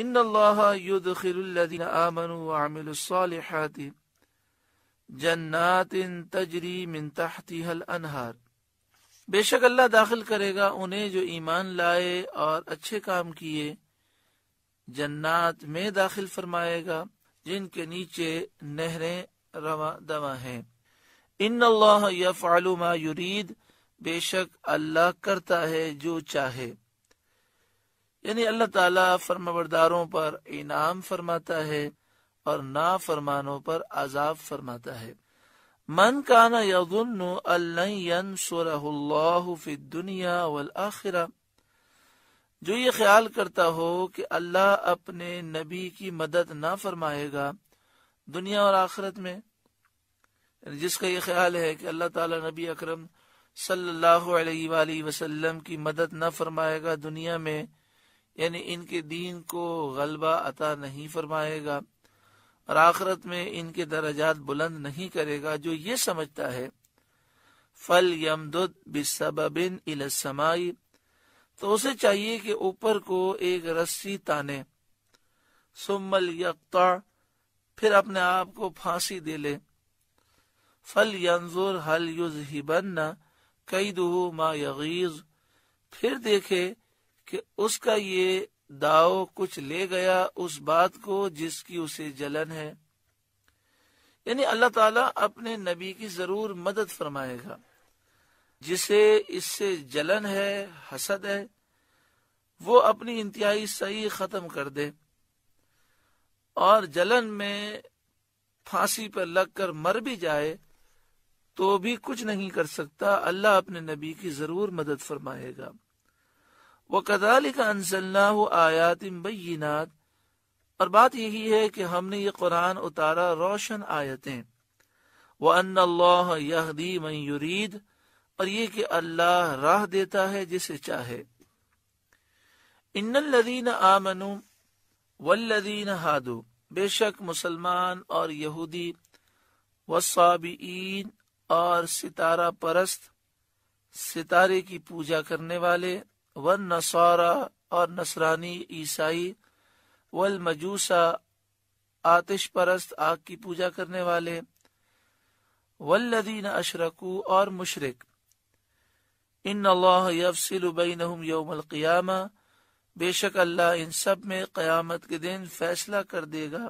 ان اللہ آمنوا وعملوا الصالحات جنات تجری من تحتها الانہار بے شک اللہ داخل کرے گا انہیں جو ایمان لائے اور اچھے کام کیے جنات میں داخل فرمائے گا جن کے نیچے نہریں روا دوا ہیں ان اللہ یفعل ما یرید بے شک اللہ کرتا ہے جو چاہے یعنی اللہ تعالیٰ فرما برداروں پر انعام فرماتا ہے اور نا فرمانوں پر عذاب فرماتا ہے من کانا یغن اللہ اللہ فی الدنیا والآخرہ جو یہ خیال کرتا ہو کہ اللہ اپنے نبی کی مدد نہ فرمائے گا دنیا اور آخرت میں یعنی جس کا یہ خیال ہے کہ اللہ تعالی نبی اکرم صلی اللہ علیہ وآلہ وسلم کی مدد نہ فرمائے گا دنیا میں یعنی ان کے دین کو غلبہ عطا نہیں فرمائے گا اور آخرت میں ان کے درجات بلند نہیں کرے گا جو یہ سمجھتا ہے فل یم السمائی تو اسے چاہیے کہ اوپر کو ایک رسی تانے سمل یکتا پھر اپنے آپ کو پھانسی دے لے فل ینظر حل یوز ہی بننا کئی دہو یغیز پھر دیکھے کہ اس کا یہ داؤ کچھ لے گیا اس بات کو جس کی اسے جلن ہے یعنی اللہ تعالیٰ اپنے نبی کی ضرور مدد فرمائے گا جسے اس سے جلن ہے حسد ہے وہ اپنی انتہائی صحیح ختم کر دے اور جلن میں پھانسی پر لگ کر مر بھی جائے تو بھی کچھ نہیں کر سکتا اللہ اپنے نبی کی ضرور مدد فرمائے گا وہ کدال کا انزل آیات بینات اور بات یہی ہے کہ ہم نے یہ قرآن اتارا روشن آیتیں وہ ان اللہ اور یہ کہ اللہ راہ دیتا ہے جسے چاہے ان الدین لرین ہادو بے شک مسلمان اور یہودی و اور ستارہ پرست ستارے کی پوجا کرنے والے والنصارى اور نسرانی عیسائی والمجوسا آتش پرست آگ کی پوجا کرنے والے والذین اشرکو اور مشرق بے شک اللہ ان سب میں قیامت کے دن فیصلہ کر دے گا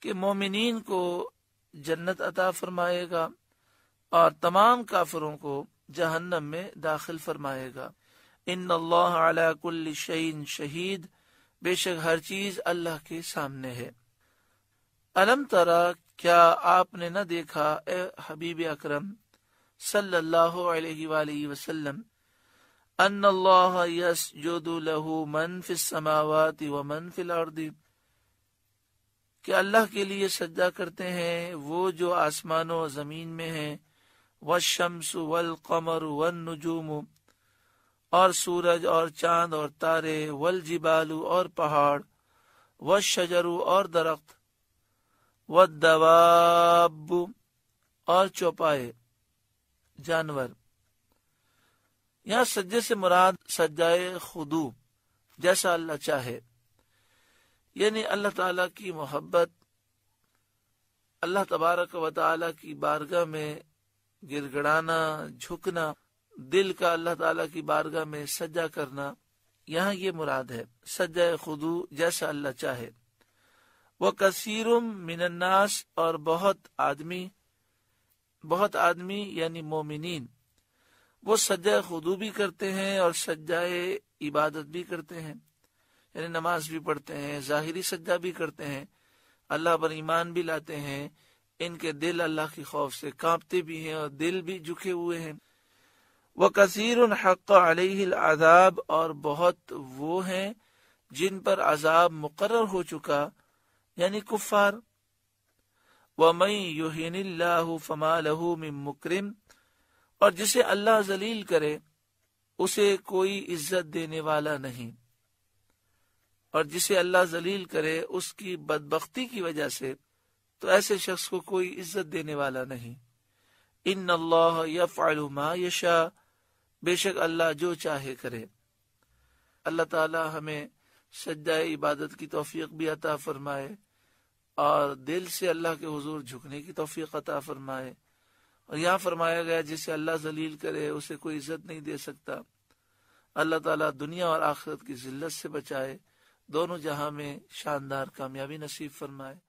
کہ مومنین کو جنت عطا فرمائے گا اور تمام کافروں کو جہنم میں داخل فرمائے گا ان اللہ علی کل شعین شہید بے شک ہر چیز اللہ کے سامنے ہے علم ترا کیا آپ نے نہ دیکھا اے حبیب اکرم صلی اللہ علیہ وآلہ وسلم ان اللہ یس منفی سماوات و منفی اللہ کے لیے سجا کرتے ہیں وہ جو آسمانوں زمین میں ہیں والشمس شمس والنجوم قمر و نجوم اور سورج اور چاند اور تارے ول جبالو اور پہاڑ و شجرو اور درخت و اور چوپائے جانور یہاں سجے سے مراد سجائے خدو جیسا اللہ چاہے یعنی اللہ تعالی کی محبت اللہ تبارک و تعالی کی بارگاہ میں گرگڑانا جھکنا دل کا اللہ تعالیٰ کی بارگاہ میں سجا کرنا یہاں یہ مراد ہے سجا خدو جیسا اللہ چاہے وہ کثیر الناس اور بہت آدمی بہت آدمی یعنی مومنین وہ سجا خدو بھی کرتے ہیں اور سجائے عبادت بھی کرتے ہیں یعنی نماز بھی پڑھتے ہیں ظاہری سجا بھی کرتے ہیں اللہ پر ایمان بھی لاتے ہیں ان کے دل اللہ کی خوف سے کانپتے بھی ہیں اور دل بھی جھکے ہوئے ہیں وہ کثیر الحق علیہ العذاب اور بہت وہ ہیں جن پر عذاب مقرر ہو چکا یعنی کفار اللَّهُ فَمَا لَهُ مِن اور جسے اللہ کرے اسے کوئی عزت دینے والا نہیں اور جسے اللہ ذلیل کرے اس کی بدبختی کی وجہ سے تو ایسے شخص کو کوئی عزت دینے والا نہیں ان يَفْعَلُ مَا يَشَاءُ بے شک اللہ جو چاہے کرے اللہ تعالی ہمیں سجدہ عبادت کی توفیق بھی عطا فرمائے اور دل سے اللہ کے حضور جھکنے کی توفیق عطا فرمائے اور یہاں فرمایا گیا جسے اللہ ذلیل کرے اسے کوئی عزت نہیں دے سکتا اللہ تعالیٰ دنیا اور آخرت کی ذلت سے بچائے دونوں جہاں میں شاندار کامیابی نصیب فرمائے